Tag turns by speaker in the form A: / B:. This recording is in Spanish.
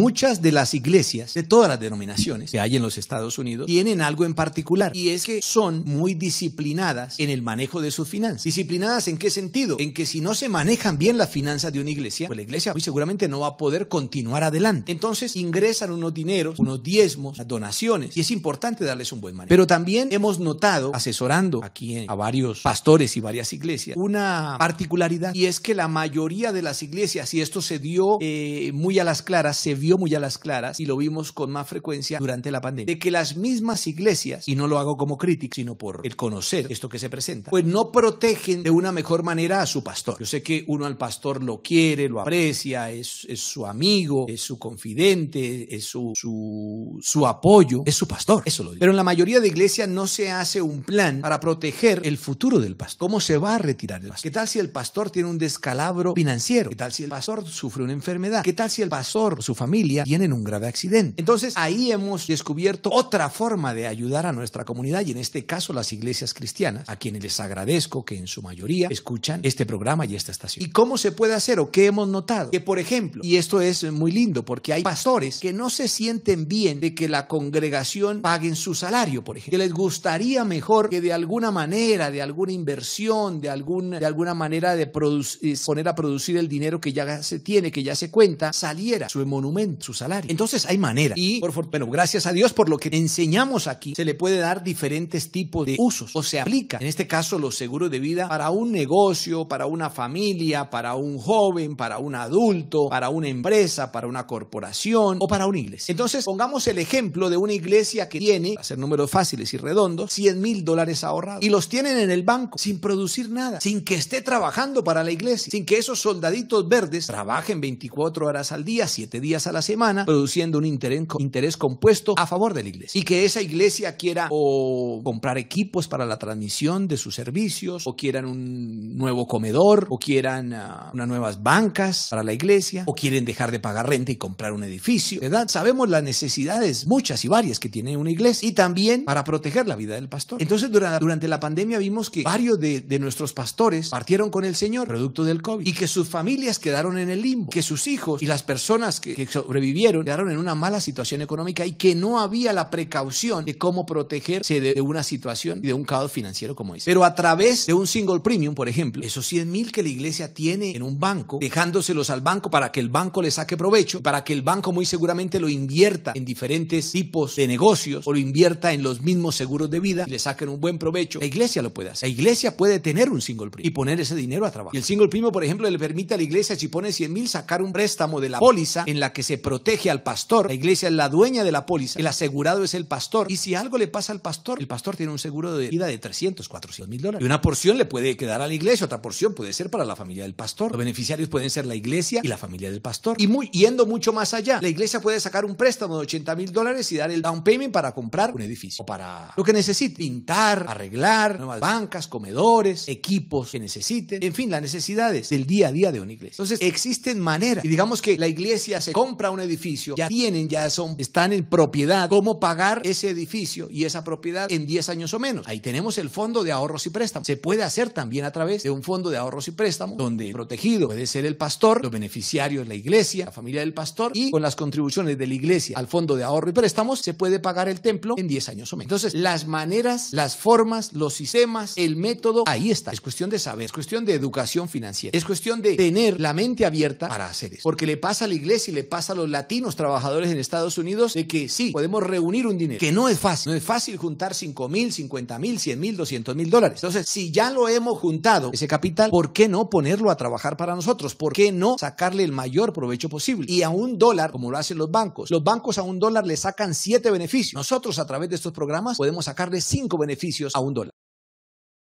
A: muchas de las iglesias de todas las denominaciones que hay en los Estados Unidos tienen algo en particular y es que son muy disciplinadas en el manejo de sus finanzas. ¿Disciplinadas en qué sentido? En que si no se manejan bien las finanzas de una iglesia, pues la iglesia muy seguramente no va a poder continuar adelante. Entonces ingresan unos dineros, unos diezmos, donaciones y es importante darles un buen manejo. Pero también hemos notado, asesorando aquí a varios pastores y varias iglesias, una particularidad y es que la mayoría de las iglesias, y esto se dio eh, muy a las claras, se vio muy a las claras y lo vimos con más frecuencia durante la pandemia, de que las mismas iglesias, y no lo hago como crítico, sino por el conocer esto que se presenta, pues no protegen de una mejor manera a su pastor. Yo sé que uno al pastor lo quiere, lo aprecia, es, su amigo, es su confidente, es su, su, su apoyo, es su pastor, eso lo digo. Pero en la mayoría de iglesias no se hace un plan para proteger el futuro del pastor. ¿Cómo se va a retirar el pastor? ¿Qué tal si el pastor tiene un descalabro financiero? ¿Qué tal si el pastor sufre una enfermedad? ¿Qué tal si el pastor o su familia tienen un grave accidente. Entonces ahí hemos descubierto otra forma de ayudar a nuestra comunidad y en este caso las iglesias cristianas, a quienes les agradezco que en su mayoría escuchan este programa y esta estación. ¿Y cómo se puede hacer o qué hemos notado? Que por ejemplo, y esto es muy lindo porque hay pastores que no se sienten bien de que la congregación paguen su salario, por ejemplo, les gustaría mejor que de alguna manera, de alguna inversión, de, algún, de alguna manera de eh, poner a producir el dinero que ya se tiene, que ya se cuenta, saliera su monumento su salario. Entonces hay manera. Y, por, bueno, gracias a Dios por lo que enseñamos aquí, se le puede dar diferentes tipos de usos o se aplica, en este caso, los seguros de vida para un negocio, para una familia, para un joven, para un adulto, para una empresa, para una corporación o para una iglesia. Entonces, pongamos el ejemplo de una iglesia que tiene, hacer números fáciles y redondos, 100 mil dólares ahorrados y los tienen en el banco sin producir nada, sin que esté trabajando para la iglesia, sin que esos soldaditos verdes trabajen 24 horas al día, 7 días al la semana, produciendo un interés, interés compuesto a favor de la iglesia. Y que esa iglesia quiera o comprar equipos para la transmisión de sus servicios, o quieran un nuevo comedor, o quieran ah, unas nuevas bancas para la iglesia, o quieren dejar de pagar renta y comprar un edificio, ¿verdad? Sabemos las necesidades muchas y varias que tiene una iglesia y también para proteger la vida del pastor. Entonces, durante, durante la pandemia vimos que varios de, nuestros pastores partieron con el Señor, producto del COVID, y que sus familias quedaron en el limbo, que sus hijos y las personas que, que revivieron, quedaron en una mala situación económica y que no había la precaución de cómo protegerse de una situación y de un caos financiero como ese. Pero a través de un single premium, por ejemplo, esos 100 mil que la iglesia tiene en un banco, dejándoselos al banco para que el banco le saque provecho, para que el banco muy seguramente lo invierta en diferentes tipos de negocios o lo invierta en los mismos seguros de vida y le saquen un buen provecho, la iglesia lo puede hacer. La iglesia puede tener un single premium y poner ese dinero a trabajo. Y el single premium, por ejemplo, le permite a la iglesia, si pone 100 mil, sacar un préstamo de la póliza en la que se se protege al pastor, la iglesia es la dueña de la póliza, el asegurado es el pastor y si algo le pasa al pastor, el pastor tiene un seguro de vida de 300, 400 mil dólares. Y una porción le puede quedar a la iglesia, otra porción puede ser para la familia del pastor. Los beneficiarios pueden ser la iglesia y la familia del pastor. Y muy, yendo mucho más allá, la iglesia puede sacar un préstamo de 80 mil dólares y dar el down payment para comprar un edificio o para lo que necesite, pintar, arreglar, nuevas bancas, comedores, equipos que necesiten, en fin, las necesidades del día a día de una iglesia. Entonces, existen maneras y digamos que la iglesia se compra un edificio, ya tienen, ya son, están en propiedad, cómo pagar ese edificio y esa propiedad en 10 años o menos. Ahí tenemos el fondo de ahorros y préstamos. Se puede hacer también a través de un fondo de ahorros y préstamos donde protegido puede ser el pastor, los beneficiarios, la iglesia, la familia del pastor y con las contribuciones de la iglesia al fondo de ahorro y préstamos se puede pagar el templo en 10 años o menos. Entonces, las maneras, las formas, los sistemas, el método, ahí está. Es cuestión de saber, es cuestión de educación financiera, es cuestión de tener la mente abierta para hacer eso. Porque le pasa a la iglesia y le pasa a los latinos trabajadores en Estados Unidos de que sí, podemos reunir un dinero, que no es fácil. No es fácil juntar 5 mil, 50 mil, 100 mil, 200 mil dólares. Entonces, si ya lo hemos juntado, ese capital, ¿por qué no ponerlo a trabajar para nosotros? ¿Por qué no sacarle el mayor provecho posible? Y a un dólar, como lo hacen los bancos, los bancos a un dólar le sacan 7 beneficios. Nosotros a través de estos programas podemos sacarle 5 beneficios a un dólar.